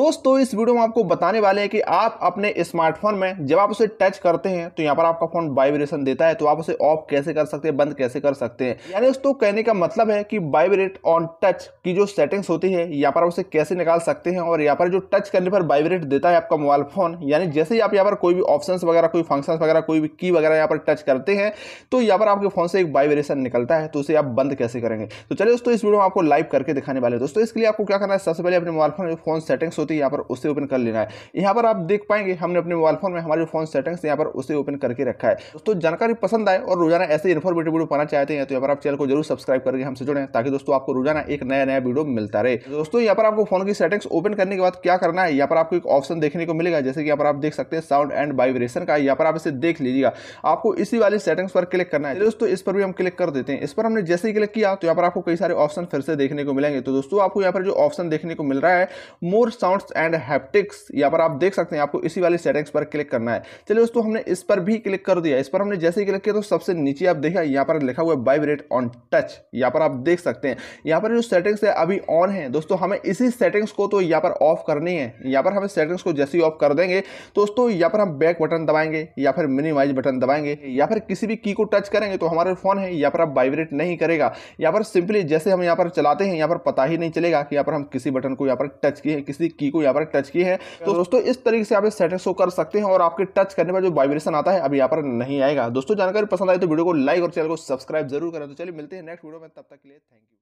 दोस्तों इस वीडियो में आपको बताने वाले हैं कि आप अपने स्मार्टफोन में जब आप उसे टच करते हैं तो यहाँ पर आपका फोन वाइब्रेशन देता है तो आप उसे ऑफ कैसे कर सकते हैं बंद कैसे कर सकते हैं यानी दोस्तों कहने का मतलब है कि वाइब्रेट ऑन टच की जो सेटिंग्स होती है यहाँ पर आप उसे कैसे निकाल सकते हैं और यहाँ पर जो टच करने पर वाइब्रेट देता है आपका मोबाइल फोन यानी जैसे ही आप यहाँ पर कोई भी ऑप्शन वगैरह कोई फंक्शन वगैरह कोई भी की वगैरह यहाँ पर टच करते हैं तो यहाँ पर आपके फोन से एक वाइब्रेशन निकलता है तो उसे आप बंद कैसे करेंगे तो चलिए दोस्तों इस वीडियो में आपको लाइव करके दिखाने वाले दोस्तों इसके लिए आपको क्या करना है सबसे पहले अपने मोबाइल फोन फोन सेटिंग्स तो यहाँ पर उसे ओपन कर लेना है यहाँ पर आप देख पाएंगे हमने अपने मोबाइल फोन में हमारे फोन सेटिंग्स यहाँ पर उसे ओपन करके रखा है दोस्तों जानकारी पसंद आए और रोजाना ऐसे इन्फॉर्मेटिव वीडियो पाना चाहते हैं तो यहाँ पर आप चैनल को जरूर सब्सक्राइब करके हमसे जुड़े ताकि दोस्तों आपको रोजाना एक नया नया वीडियो मिलता रहे दोस्तों यहाँ पर आपको फोन की सेटिंग्स ओपन करने के बाद क्या करना है यहाँ पर आपको एक ऑप्शन देखने को मिलेगा जैसे कि यहाँ पर आप देख सकते हैं साउंड एंड वाइब्रेशन का यहाँ पर आप इसे देख लीजिएगा आपको इसी वाली सेटिंग्स पर क्लिक करना है दोस्तों इस पर भी हम क्लिक कर देते हैं इस पर हमने जैसे ही क्लिक किया तो यहाँ पर आपको कई सारे ऑप्शन फिर से देखने को मिलेंगे तो दोस्तों आपको यहाँ पर जो ऑप्शन देखने को मिल रहा है more sound shorts and haptics यहाँ पर आप देख सकते हैं आपको इसी वाली सेटिंग्स पर क्लिक करना है चलिए दोस्तों हमने इस पर भी क्लिक कर दिया इस पर हमने जैसे ही क्लिक किया तो सबसे नीचे आप देखा यहाँ पर लिखा हुआ है वाइब्रेट ऑन टच यहाँ पर आप देख सकते हैं यहाँ पर जो सेटिंग्स है अभी ऑन है दोस्तों हमें इसी सेटिंग्स को तो यहाँ पर ऑफ करनी है यहाँ पर हमें सेटिंग्स को जैसे ही ऑफ कर देंगे दोस्तों यहाँ पर हम बैक बटन दबाएंगे या फिर मिनिमाइज बटन दबाएंगे या फिर किसी भी की को टच करेंगे तो हमारा फोन है यहाँ पर आप वाइब्रेट नहीं करेगा यहाँ पर सिंपली जैसे हम यहाँ पर चलाते हैं यहाँ पर पता ही नहीं चलेगा कि यहाँ पर हम किसी बटन को यहाँ पर टच किए किसी की को यहाँ पर टच की है तो दोस्तों इस तरीके से आप इस सेटिंग शो कर सकते हैं और आपके टच करने पर जो वाइब्रेशन आता है अभी यहाँ पर नहीं आएगा दोस्तों जानकारी पसंद आई तो वीडियो को लाइक और चैनल को सब्सक्राइब जरूर करें तो चलिए मिलते हैं नेक्स्ट वीडियो में तब तक के लिए थैंक यू